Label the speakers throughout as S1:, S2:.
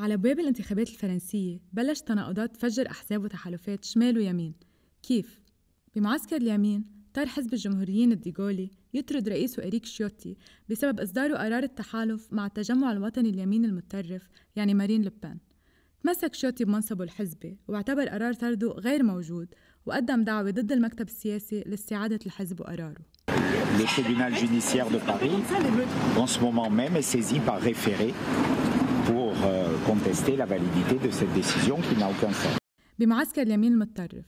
S1: على باب الانتخابات الفرنسية بلش تناقضات تفجر أحزاب وتحالفات شمال ويمين كيف؟ بمعسكر اليمين اضطر حزب الجمهوريين الديغولي يطرد رئيسه إريك شيوتي بسبب إصداره قرار التحالف مع التجمع الوطني اليمين المتطرف يعني مارين لوبان تمسك شيوتي بمنصبه الحزبي واعتبر قرار طرده غير موجود وقدم دعوة ضد المكتب السياسي لاستعادة الحزب وقراره Le tribunal judiciaire de Paris, en ce moment même, est saisi par référé pour euh, contester la validité de cette décision qui n'a aucun sens. بمعسكر اليمين المتطرف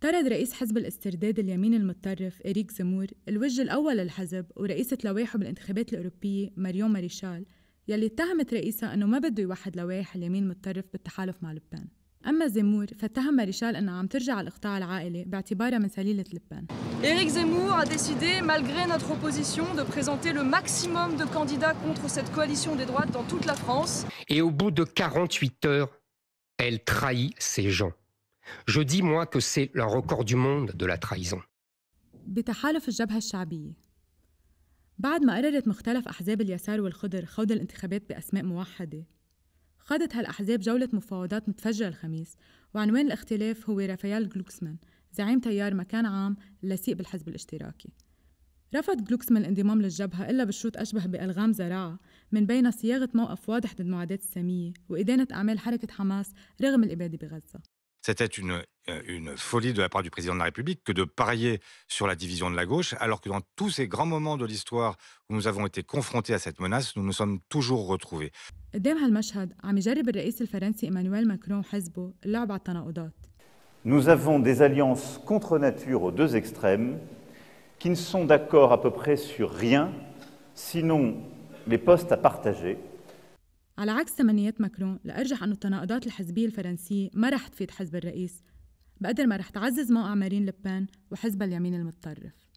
S1: طرد رئيس حزب الاسترداد اليمين المتطرف إريك زمور الوجه الأول للحزب ورئيسة لوائحه بالانتخابات الأوروبية ماريون ماريشال يلي اتهمت رئيسها أنه ما بده يوحد لوائح اليمين المتطرف بالتحالف مع لبنان أما زمور فاتهم ريشال أنها عم ترجع على الإقطاع العائلي باعتبارها من سليلة لبان Éric Zemmour a décidé, malgré notre opposition, de présenter le maximum de candidats contre cette coalition des droites dans toute la France. Et au bout de 48 heures, elle trahit ces gens. Je dis, moi, que c'est le record du monde de la trahison. بتحالف الجبهة الشعبية بعد ما قررت مختلف أحزاب اليسار والخضر خوض الانتخابات بأسماء موحدة خاضت هالأحزاب جولة مفاوضات متفجرة الخميس وعنوان الاختلاف هو رافائيل جلوكسمان زعيم تيار مكان عام لصيق بالحزب الاشتراكي رفض جلوكسمان الانضمام للجبهة إلا بشروط أشبه بألغام زراعة من بين صياغة موقف واضح ضد معاداة السامية وإدانة أعمال حركة حماس رغم الإبادة بغزة C'était euh, une, folie de la part du président de la République que de parier sur la division de la gauche, alors que dans tous ces grands moments de l'histoire où nous avons été confrontés à cette menace, nous nous sommes toujours retrouvés. Nous avons des alliances contre nature aux deux extrêmes qui ne sont d'accord à peu près sur rien, sinon les postes à partager. على عكس تمنيات ماكرون لأرجح أنه التناقضات الحزبية الفرنسية ما رح تفيد حزب الرئيس بقدر ما رح تعزز موقع مارين لبان وحزب اليمين المتطرف